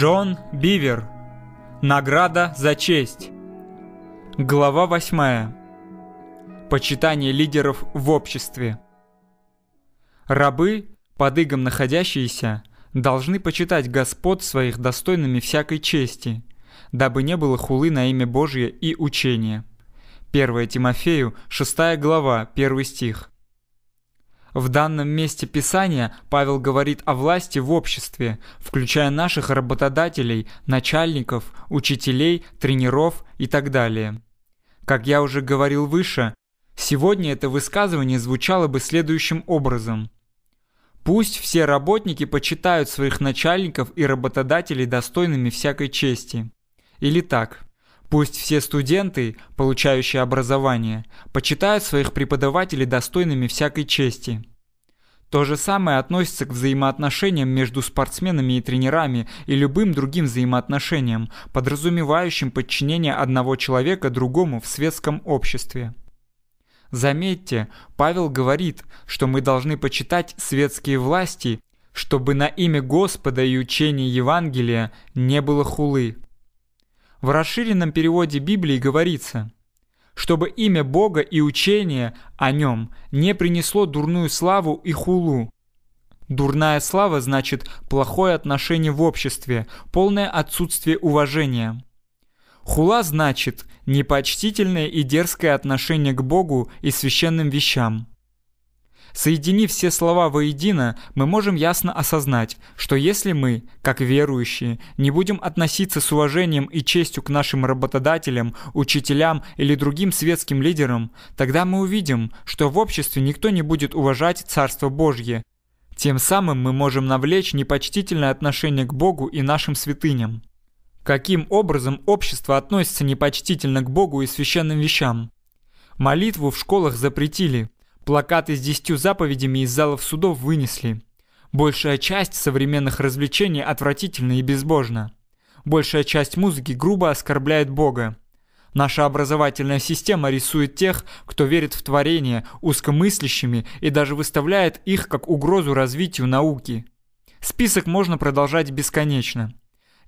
Джон Бивер. Награда за честь. Глава 8. Почитание лидеров в обществе. Рабы, под игом находящиеся, должны почитать господ своих достойными всякой чести, дабы не было хулы на имя Божье и учение. 1 Тимофею, 6 глава, 1 стих. В данном месте Писания Павел говорит о власти в обществе, включая наших работодателей, начальников, учителей, тренеров и так далее. Как я уже говорил выше, сегодня это высказывание звучало бы следующим образом. Пусть все работники почитают своих начальников и работодателей достойными всякой чести. Или так. Пусть все студенты, получающие образование, почитают своих преподавателей достойными всякой чести. То же самое относится к взаимоотношениям между спортсменами и тренерами и любым другим взаимоотношениям, подразумевающим подчинение одного человека другому в светском обществе. Заметьте, Павел говорит, что мы должны почитать светские власти, чтобы на имя Господа и учение Евангелия не было хулы. В расширенном переводе Библии говорится, чтобы имя Бога и учение о нем не принесло дурную славу и хулу. Дурная слава значит плохое отношение в обществе, полное отсутствие уважения. Хула значит непочтительное и дерзкое отношение к Богу и священным вещам. Соединив все слова воедино, мы можем ясно осознать, что если мы, как верующие, не будем относиться с уважением и честью к нашим работодателям, учителям или другим светским лидерам, тогда мы увидим, что в обществе никто не будет уважать Царство Божье. Тем самым мы можем навлечь непочтительное отношение к Богу и нашим святыням. Каким образом общество относится непочтительно к Богу и священным вещам? Молитву в школах запретили – Плакаты с десятью заповедями из залов судов вынесли. Большая часть современных развлечений отвратительна и безбожна. Большая часть музыки грубо оскорбляет Бога. Наша образовательная система рисует тех, кто верит в творение, узкомыслящими и даже выставляет их как угрозу развитию науки. Список можно продолжать бесконечно.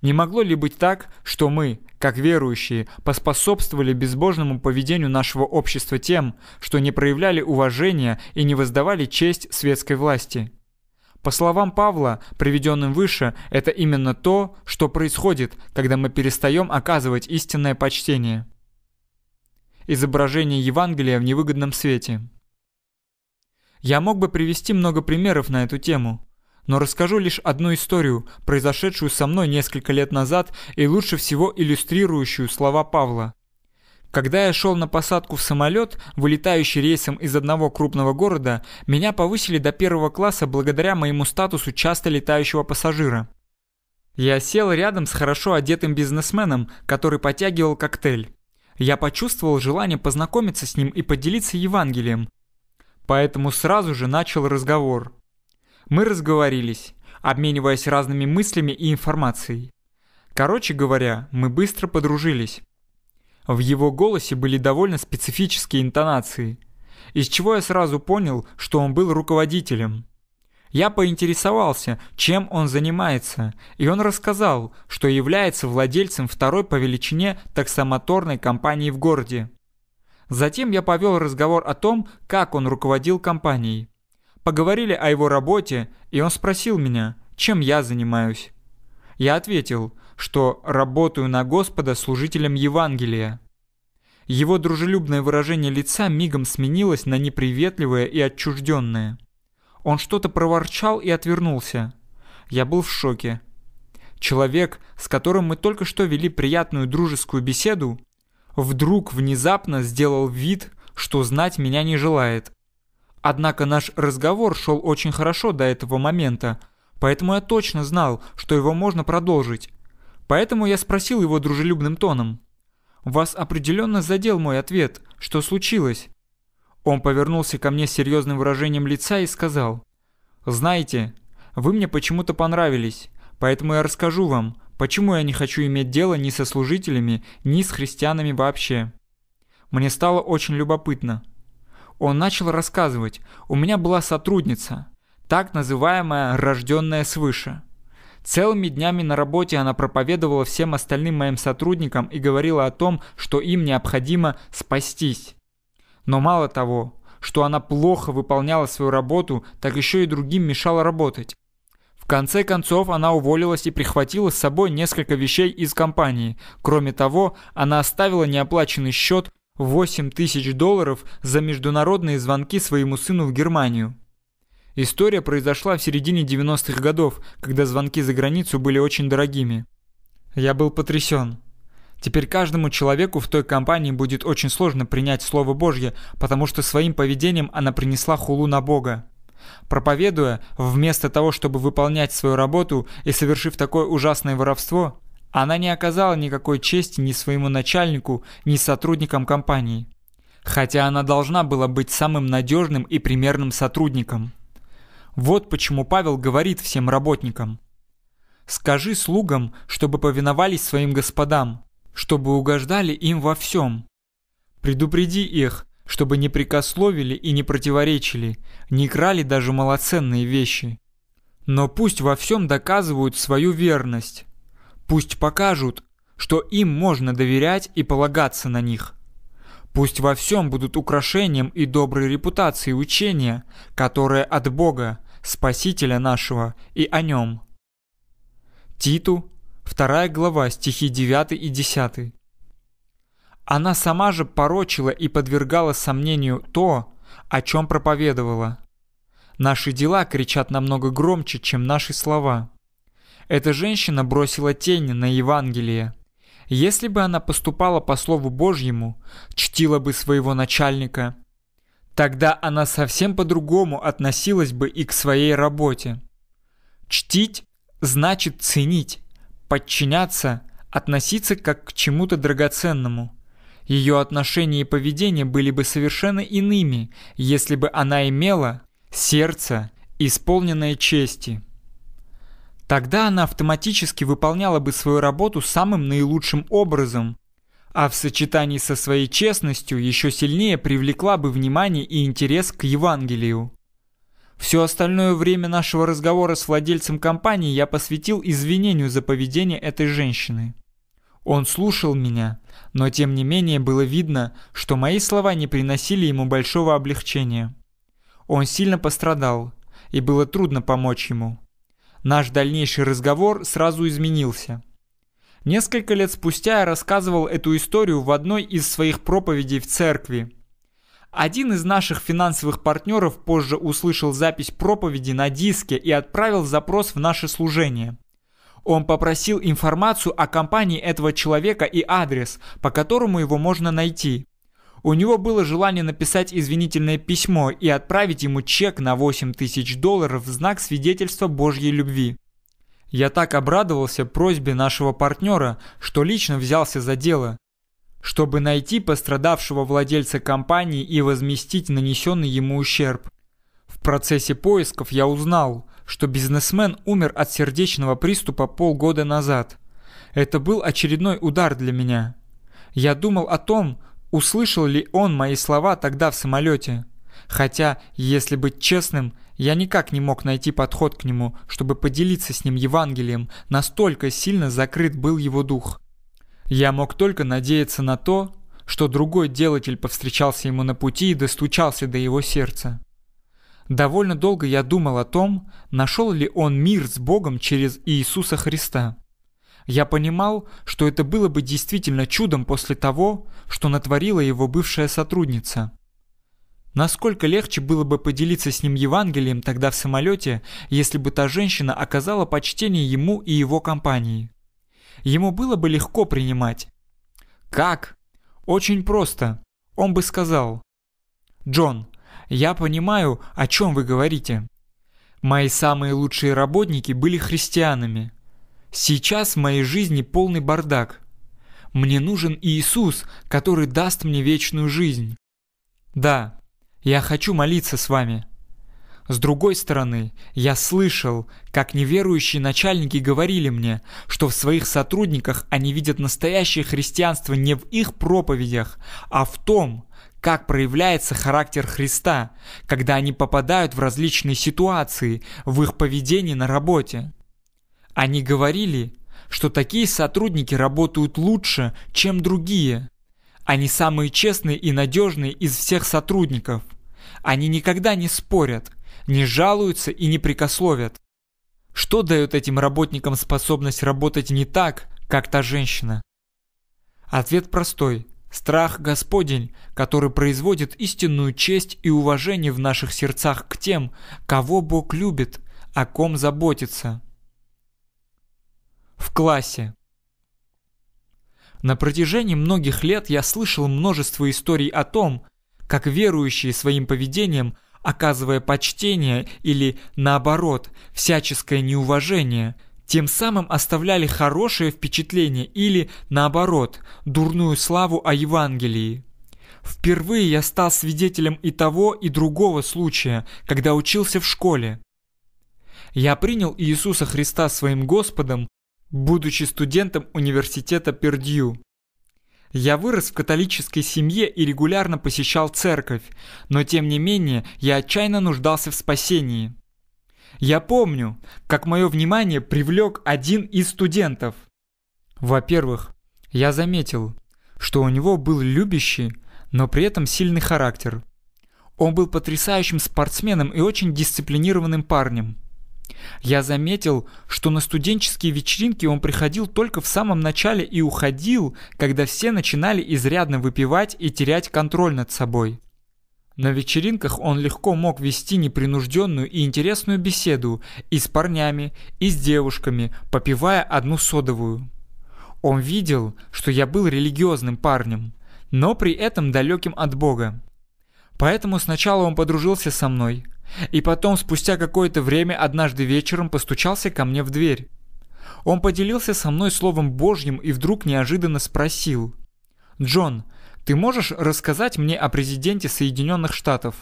Не могло ли быть так, что мы, как верующие, поспособствовали безбожному поведению нашего общества тем, что не проявляли уважения и не воздавали честь светской власти? По словам Павла, приведенным выше, это именно то, что происходит, когда мы перестаем оказывать истинное почтение. Изображение Евангелия в невыгодном свете. Я мог бы привести много примеров на эту тему – но расскажу лишь одну историю, произошедшую со мной несколько лет назад и лучше всего иллюстрирующую слова Павла. Когда я шел на посадку в самолет, вылетающий рейсом из одного крупного города, меня повысили до первого класса благодаря моему статусу часто летающего пассажира. Я сел рядом с хорошо одетым бизнесменом, который потягивал коктейль. Я почувствовал желание познакомиться с ним и поделиться Евангелием. Поэтому сразу же начал разговор. Мы разговорились, обмениваясь разными мыслями и информацией. Короче говоря, мы быстро подружились. В его голосе были довольно специфические интонации, из чего я сразу понял, что он был руководителем. Я поинтересовался, чем он занимается, и он рассказал, что является владельцем второй по величине таксомоторной компании в городе. Затем я повел разговор о том, как он руководил компанией. Поговорили о его работе, и он спросил меня, чем я занимаюсь. Я ответил, что работаю на Господа служителем Евангелия. Его дружелюбное выражение лица мигом сменилось на неприветливое и отчужденное. Он что-то проворчал и отвернулся. Я был в шоке. Человек, с которым мы только что вели приятную дружескую беседу, вдруг внезапно сделал вид, что знать меня не желает. Однако наш разговор шел очень хорошо до этого момента, поэтому я точно знал, что его можно продолжить. Поэтому я спросил его дружелюбным тоном. «Вас определенно задел мой ответ. Что случилось?» Он повернулся ко мне с серьезным выражением лица и сказал. «Знаете, вы мне почему-то понравились, поэтому я расскажу вам, почему я не хочу иметь дело ни со служителями, ни с христианами вообще». Мне стало очень любопытно. Он начал рассказывать, у меня была сотрудница, так называемая «рожденная свыше». Целыми днями на работе она проповедовала всем остальным моим сотрудникам и говорила о том, что им необходимо спастись. Но мало того, что она плохо выполняла свою работу, так еще и другим мешала работать. В конце концов, она уволилась и прихватила с собой несколько вещей из компании. Кроме того, она оставила неоплаченный счет 8 тысяч долларов за международные звонки своему сыну в Германию. История произошла в середине 90-х годов, когда звонки за границу были очень дорогими. Я был потрясен. Теперь каждому человеку в той компании будет очень сложно принять Слово Божье, потому что своим поведением она принесла хулу на Бога. Проповедуя, вместо того, чтобы выполнять свою работу и совершив такое ужасное воровство, она не оказала никакой чести ни своему начальнику, ни сотрудникам компании. Хотя она должна была быть самым надежным и примерным сотрудником. Вот почему Павел говорит всем работникам. «Скажи слугам, чтобы повиновались своим господам, чтобы угождали им во всем. Предупреди их, чтобы не прикословили и не противоречили, не крали даже малоценные вещи. Но пусть во всем доказывают свою верность, Пусть покажут, что им можно доверять и полагаться на них. Пусть во всем будут украшением и доброй репутацией учения, которое от Бога, Спасителя нашего и о нем. Титу, 2 глава, стихи 9 и 10. Она сама же порочила и подвергала сомнению то, о чем проповедовала. Наши дела кричат намного громче, чем наши слова. Эта женщина бросила тень на Евангелие. Если бы она поступала по Слову Божьему, чтила бы своего начальника, тогда она совсем по-другому относилась бы и к своей работе. Чтить значит ценить, подчиняться, относиться как к чему-то драгоценному. Ее отношения и поведение были бы совершенно иными, если бы она имела сердце, исполненное чести. Тогда она автоматически выполняла бы свою работу самым наилучшим образом, а в сочетании со своей честностью еще сильнее привлекла бы внимание и интерес к Евангелию. Все остальное время нашего разговора с владельцем компании я посвятил извинению за поведение этой женщины. Он слушал меня, но тем не менее было видно, что мои слова не приносили ему большого облегчения. Он сильно пострадал, и было трудно помочь ему наш дальнейший разговор сразу изменился. Несколько лет спустя я рассказывал эту историю в одной из своих проповедей в церкви. Один из наших финансовых партнеров позже услышал запись проповеди на диске и отправил запрос в наше служение. Он попросил информацию о компании этого человека и адрес, по которому его можно найти. У него было желание написать извинительное письмо и отправить ему чек на 8 тысяч долларов в знак свидетельства Божьей любви. Я так обрадовался просьбе нашего партнера, что лично взялся за дело, чтобы найти пострадавшего владельца компании и возместить нанесенный ему ущерб. В процессе поисков я узнал, что бизнесмен умер от сердечного приступа полгода назад. Это был очередной удар для меня. Я думал о том, услышал ли он мои слова тогда в самолете. Хотя, если быть честным, я никак не мог найти подход к нему, чтобы поделиться с ним Евангелием, настолько сильно закрыт был его дух. Я мог только надеяться на то, что другой делатель повстречался ему на пути и достучался до его сердца. Довольно долго я думал о том, нашел ли он мир с Богом через Иисуса Христа. Я понимал, что это было бы действительно чудом после того, что натворила его бывшая сотрудница. Насколько легче было бы поделиться с ним Евангелием тогда в самолете, если бы та женщина оказала почтение ему и его компании. Ему было бы легко принимать. Как? Очень просто. Он бы сказал. «Джон, я понимаю, о чем вы говорите. Мои самые лучшие работники были христианами. Сейчас в моей жизни полный бардак. Мне нужен Иисус, который даст мне вечную жизнь. Да, я хочу молиться с вами. С другой стороны, я слышал, как неверующие начальники говорили мне, что в своих сотрудниках они видят настоящее христианство не в их проповедях, а в том, как проявляется характер Христа, когда они попадают в различные ситуации в их поведении на работе. Они говорили, что такие сотрудники работают лучше, чем другие. Они самые честные и надежные из всех сотрудников. Они никогда не спорят, не жалуются и не прикословят. Что дает этим работникам способность работать не так, как та женщина? Ответ простой. Страх Господень, который производит истинную честь и уважение в наших сердцах к тем, кого Бог любит, о ком заботится в классе. На протяжении многих лет я слышал множество историй о том, как верующие своим поведением, оказывая почтение или, наоборот, всяческое неуважение, тем самым оставляли хорошее впечатление или, наоборот, дурную славу о Евангелии. Впервые я стал свидетелем и того, и другого случая, когда учился в школе. Я принял Иисуса Христа своим Господом будучи студентом университета Пердью. Я вырос в католической семье и регулярно посещал церковь, но тем не менее я отчаянно нуждался в спасении. Я помню, как мое внимание привлек один из студентов. Во-первых, я заметил, что у него был любящий, но при этом сильный характер. Он был потрясающим спортсменом и очень дисциплинированным парнем. Я заметил, что на студенческие вечеринки он приходил только в самом начале и уходил, когда все начинали изрядно выпивать и терять контроль над собой. На вечеринках он легко мог вести непринужденную и интересную беседу и с парнями, и с девушками, попивая одну содовую. Он видел, что я был религиозным парнем, но при этом далеким от Бога. Поэтому сначала он подружился со мной, и потом, спустя какое-то время, однажды вечером постучался ко мне в дверь. Он поделился со мной Словом Божьим и вдруг неожиданно спросил. «Джон, ты можешь рассказать мне о президенте Соединенных Штатов?»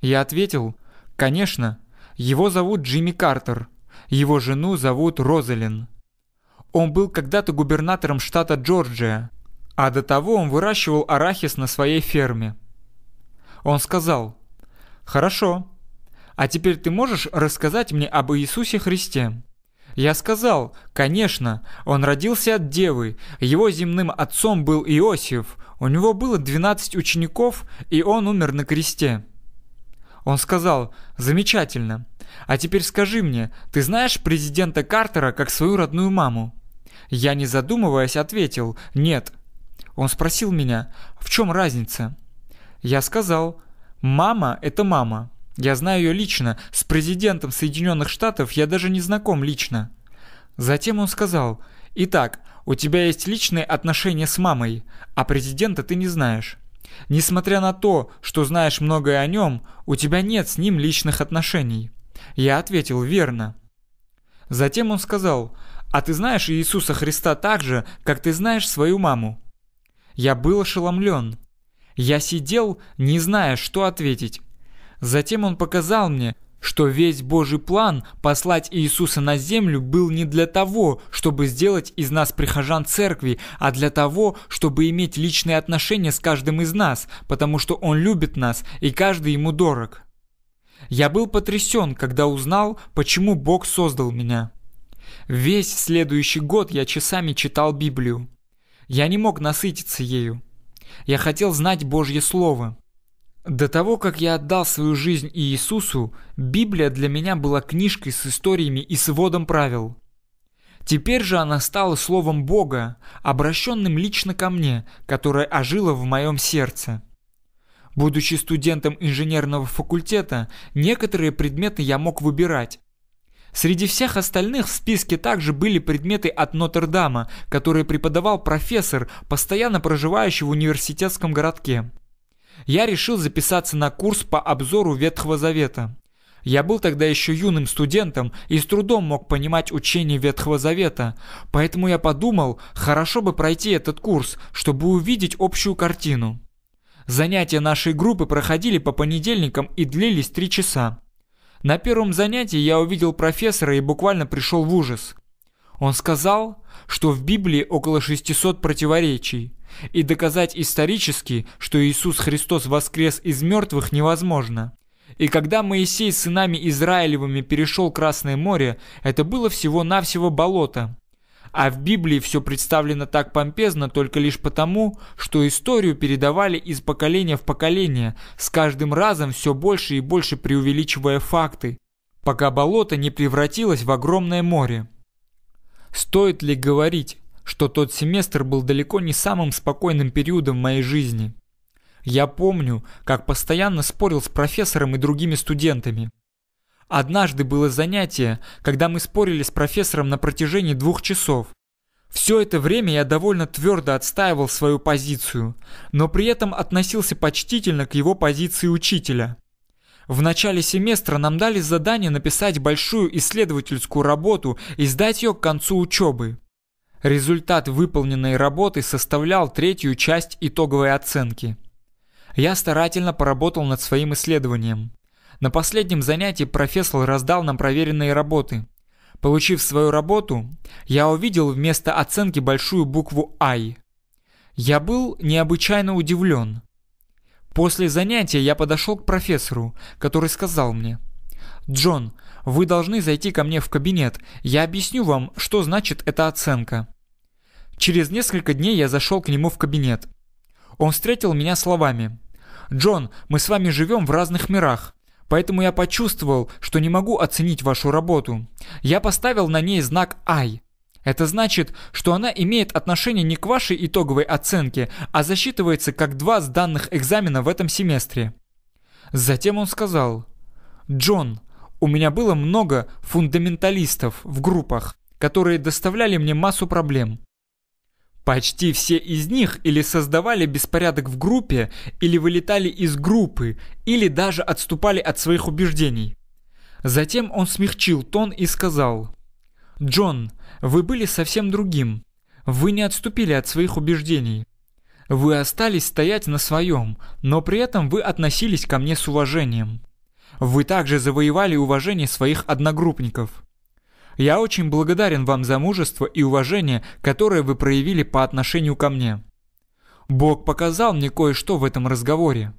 Я ответил, «Конечно. Его зовут Джимми Картер. Его жену зовут Розалин. Он был когда-то губернатором штата Джорджия, а до того он выращивал арахис на своей ферме». Он сказал, Хорошо. А теперь ты можешь рассказать мне об Иисусе Христе? Я сказал, конечно, он родился от девы, его земным отцом был Иосиф, у него было 12 учеников, и он умер на кресте. Он сказал, замечательно. А теперь скажи мне, ты знаешь президента Картера как свою родную маму? Я, не задумываясь, ответил, нет. Он спросил меня, в чем разница? Я сказал, Мама – это мама. Я знаю ее лично. С президентом Соединенных Штатов я даже не знаком лично. Затем он сказал, «Итак, у тебя есть личные отношения с мамой, а президента ты не знаешь. Несмотря на то, что знаешь многое о нем, у тебя нет с ним личных отношений». Я ответил, «Верно». Затем он сказал, «А ты знаешь Иисуса Христа так же, как ты знаешь свою маму?» Я был ошеломлен. Я сидел, не зная, что ответить. Затем он показал мне, что весь Божий план послать Иисуса на землю был не для того, чтобы сделать из нас прихожан церкви, а для того, чтобы иметь личные отношения с каждым из нас, потому что Он любит нас, и каждый ему дорог. Я был потрясен, когда узнал, почему Бог создал меня. Весь следующий год я часами читал Библию. Я не мог насытиться ею. Я хотел знать Божье Слово. До того, как я отдал свою жизнь Иисусу, Библия для меня была книжкой с историями и сводом правил. Теперь же она стала словом Бога, обращенным лично ко мне, которое ожило в моем сердце. Будучи студентом инженерного факультета, некоторые предметы я мог выбирать, Среди всех остальных в списке также были предметы от Нотр-Дама, которые преподавал профессор, постоянно проживающий в университетском городке. Я решил записаться на курс по обзору Ветхого Завета. Я был тогда еще юным студентом и с трудом мог понимать учение Ветхого Завета, поэтому я подумал, хорошо бы пройти этот курс, чтобы увидеть общую картину. Занятия нашей группы проходили по понедельникам и длились три часа. На первом занятии я увидел профессора и буквально пришел в ужас. Он сказал, что в Библии около 600 противоречий, и доказать исторически, что Иисус Христос воскрес из мертвых, невозможно. И когда Моисей с сынами Израилевыми перешел Красное море, это было всего-навсего болото. А в Библии все представлено так помпезно только лишь потому, что историю передавали из поколения в поколение, с каждым разом все больше и больше преувеличивая факты, пока болото не превратилось в огромное море. Стоит ли говорить, что тот семестр был далеко не самым спокойным периодом моей жизни? Я помню, как постоянно спорил с профессором и другими студентами. Однажды было занятие, когда мы спорили с профессором на протяжении двух часов. Все это время я довольно твердо отстаивал свою позицию, но при этом относился почтительно к его позиции учителя. В начале семестра нам дали задание написать большую исследовательскую работу и сдать ее к концу учебы. Результат выполненной работы составлял третью часть итоговой оценки. Я старательно поработал над своим исследованием. На последнем занятии профессор раздал нам проверенные работы. Получив свою работу, я увидел вместо оценки большую букву «Ай». Я был необычайно удивлен. После занятия я подошел к профессору, который сказал мне, «Джон, вы должны зайти ко мне в кабинет, я объясню вам, что значит эта оценка». Через несколько дней я зашел к нему в кабинет. Он встретил меня словами, «Джон, мы с вами живем в разных мирах. Поэтому я почувствовал, что не могу оценить вашу работу. Я поставил на ней знак «I». Это значит, что она имеет отношение не к вашей итоговой оценке, а засчитывается как два с данных экзамена в этом семестре. Затем он сказал, «Джон, у меня было много фундаменталистов в группах, которые доставляли мне массу проблем. Почти все из них или создавали беспорядок в группе, или вылетали из группы, или даже отступали от своих убеждений. Затем он смягчил тон и сказал, «Джон, вы были совсем другим. Вы не отступили от своих убеждений. Вы остались стоять на своем, но при этом вы относились ко мне с уважением. Вы также завоевали уважение своих одногруппников. Я очень благодарен вам за мужество и уважение, которое вы проявили по отношению ко мне. Бог показал мне кое-что в этом разговоре.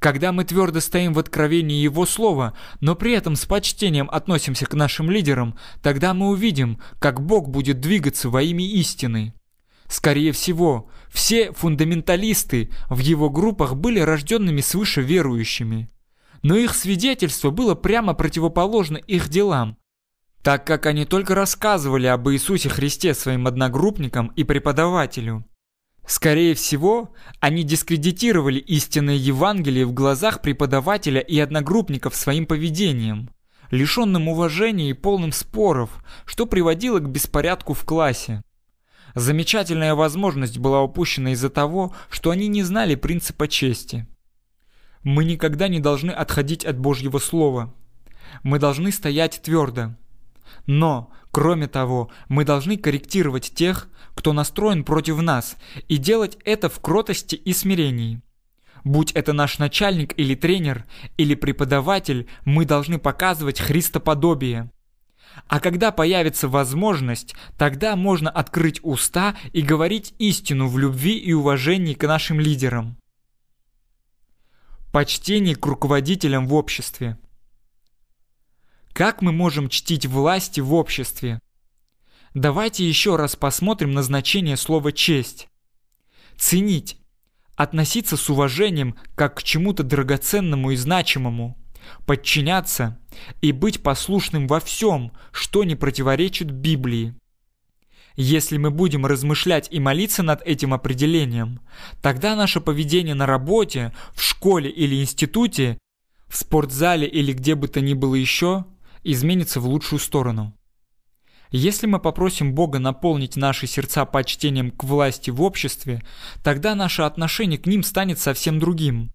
Когда мы твердо стоим в откровении Его Слова, но при этом с почтением относимся к нашим лидерам, тогда мы увидим, как Бог будет двигаться во имя истины. Скорее всего, все фундаменталисты в его группах были рожденными свыше верующими. Но их свидетельство было прямо противоположно их делам, так как они только рассказывали об Иисусе Христе своим одногруппникам и преподавателю. Скорее всего, они дискредитировали истинное Евангелие в глазах преподавателя и одногруппников своим поведением, лишенным уважения и полным споров, что приводило к беспорядку в классе. Замечательная возможность была упущена из-за того, что они не знали принципа чести. Мы никогда не должны отходить от Божьего Слова. Мы должны стоять твердо. Но, кроме того, мы должны корректировать тех, кто настроен против нас, и делать это в кротости и смирении. Будь это наш начальник или тренер, или преподаватель, мы должны показывать христоподобие. А когда появится возможность, тогда можно открыть уста и говорить истину в любви и уважении к нашим лидерам. Почтение к руководителям в обществе. Как мы можем чтить власти в обществе? Давайте еще раз посмотрим на значение слова «честь». Ценить. Относиться с уважением как к чему-то драгоценному и значимому. Подчиняться и быть послушным во всем, что не противоречит Библии. Если мы будем размышлять и молиться над этим определением, тогда наше поведение на работе, в школе или институте, в спортзале или где бы то ни было еще – изменится в лучшую сторону. Если мы попросим Бога наполнить наши сердца почтением к власти в обществе, тогда наше отношение к ним станет совсем другим.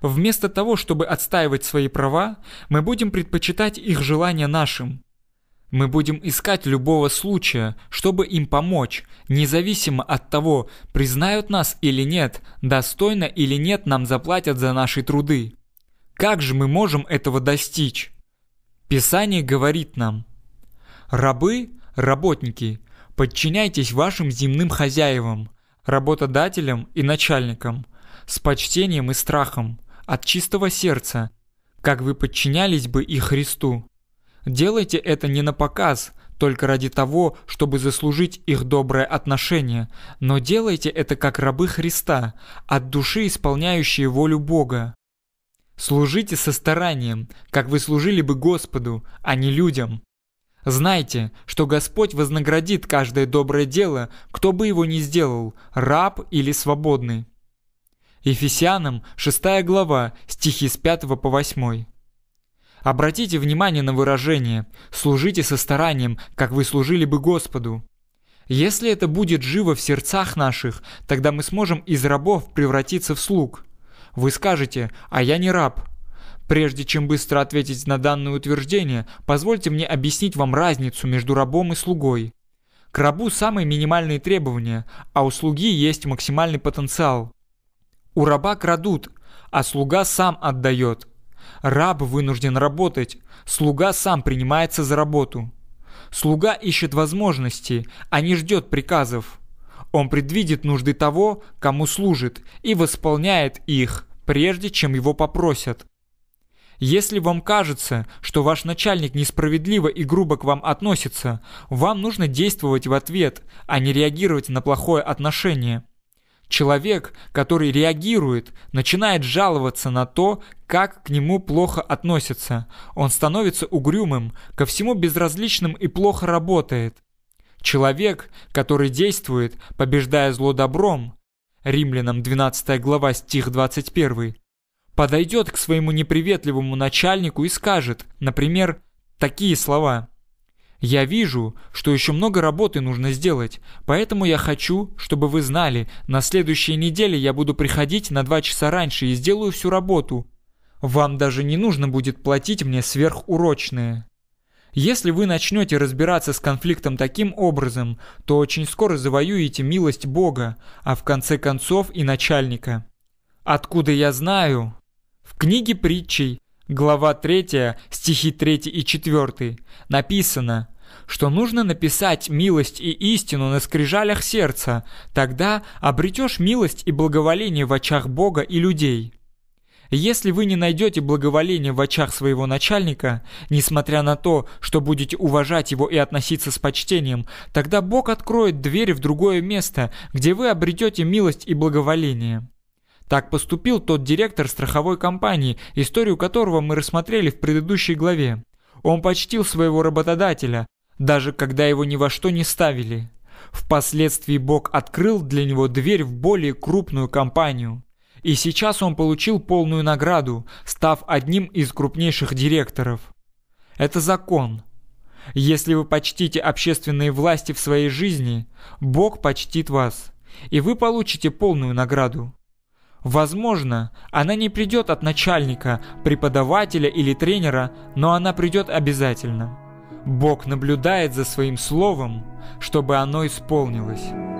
Вместо того, чтобы отстаивать свои права, мы будем предпочитать их желания нашим. Мы будем искать любого случая, чтобы им помочь, независимо от того, признают нас или нет, достойно или нет нам заплатят за наши труды. Как же мы можем этого достичь? Писание говорит нам, «Рабы, работники, подчиняйтесь вашим земным хозяевам, работодателям и начальникам, с почтением и страхом, от чистого сердца, как вы подчинялись бы и Христу. Делайте это не на показ, только ради того, чтобы заслужить их доброе отношение, но делайте это как рабы Христа, от души исполняющие волю Бога. Служите со старанием, как вы служили бы Господу, а не людям. Знайте, что Господь вознаградит каждое доброе дело, кто бы его ни сделал, раб или свободный. Ефесянам 6 глава, стихи с 5 по 8. Обратите внимание на выражение «служите со старанием, как вы служили бы Господу». Если это будет живо в сердцах наших, тогда мы сможем из рабов превратиться в слуг – вы скажете «а я не раб». Прежде чем быстро ответить на данное утверждение, позвольте мне объяснить вам разницу между рабом и слугой. К рабу самые минимальные требования, а у слуги есть максимальный потенциал. У раба крадут, а слуга сам отдает. Раб вынужден работать, слуга сам принимается за работу. Слуга ищет возможности, а не ждет приказов. Он предвидит нужды того, кому служит, и восполняет их, прежде чем его попросят. Если вам кажется, что ваш начальник несправедливо и грубо к вам относится, вам нужно действовать в ответ, а не реагировать на плохое отношение. Человек, который реагирует, начинает жаловаться на то, как к нему плохо относятся. Он становится угрюмым, ко всему безразличным и плохо работает. Человек, который действует, побеждая зло добром, Римлянам 12 глава стих 21, подойдет к своему неприветливому начальнику и скажет, например, такие слова. «Я вижу, что еще много работы нужно сделать, поэтому я хочу, чтобы вы знали, на следующей неделе я буду приходить на два часа раньше и сделаю всю работу. Вам даже не нужно будет платить мне сверхурочные». Если вы начнете разбираться с конфликтом таким образом, то очень скоро завоюете милость Бога, а в конце концов и начальника. Откуда я знаю? В книге притчей, глава 3, стихи 3 и 4, написано что нужно написать милость и истину на скрижалях сердца, тогда обретешь милость и благоволение в очах Бога и людей. Если вы не найдете благоволения в очах своего начальника, несмотря на то, что будете уважать его и относиться с почтением, тогда Бог откроет дверь в другое место, где вы обретете милость и благоволение. Так поступил тот директор страховой компании, историю которого мы рассмотрели в предыдущей главе. Он почтил своего работодателя, даже когда его ни во что не ставили. Впоследствии Бог открыл для него дверь в более крупную компанию и сейчас он получил полную награду, став одним из крупнейших директоров. Это закон. Если вы почтите общественные власти в своей жизни, Бог почтит вас, и вы получите полную награду. Возможно, она не придет от начальника, преподавателя или тренера, но она придет обязательно. Бог наблюдает за своим словом, чтобы оно исполнилось.